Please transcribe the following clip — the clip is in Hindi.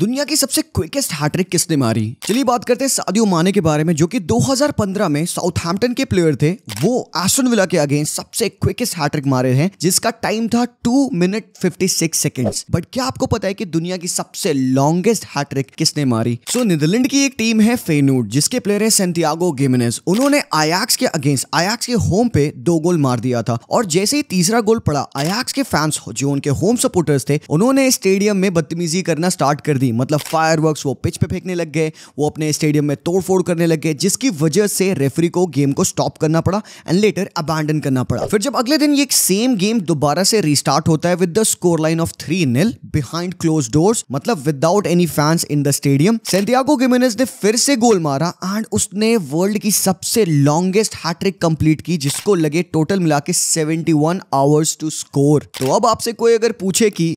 दुनिया की सबसे क्विकेस्ट हैट्रिक किसने मारी चलिए बात करते हैं सादियो माने के बारे में जो कि 2015 में साउथहैम्पटन के प्लेयर थे वो एस्टन विला के अगेंस्ट सबसे क्विकेस्ट हैट्रिक मारे हैं जिसका टाइम था 2 मिनट 56 सेकंड्स बट क्या आपको पता है कि दुनिया की सबसे लॉन्गेस्ट हैट्रिक किसने मारी सो so, नीदरलैंड की एक टीम है फेनूड जिसके प्लेयर है सेंटियागो गेमिनेस उन्होंने आयाक्स के अगेंस्ट आयाक्स के होम पे दो गोल मार दिया था और जैसे ही तीसरा गोल पड़ा आयाक्स के फैंस जो उनके होम सपोर्टर्स थे उन्होंने स्टेडियम में बदतमीजी करना स्टार्ट कर दी मतलब फायर वो पिच पे फेंकने लग गए वो अपने स्टेडियम में तोड़फोड़ करने लग गए जिसकी वजह से रेफरी को गेम को स्टॉप करना पड़ा एंड लेटर अबैंडन करना पड़ा फिर जब अगले दिन ये सेम गेम दोबारा से रिस्टार्ट होता है with the scoreline of three nil behind closed doors मतलब without any fans in the stadium Santiago Gimenez ने फिर से गोल मारा एंड उसने वर्ल्ड की सबसे लॉन्गेस्ट हैट्रिक कंप्लीट की जिसको लगे टोटल मिला के 71 आवर्स टू स्कोर तो अब आपसे कोई अगर पूछे कि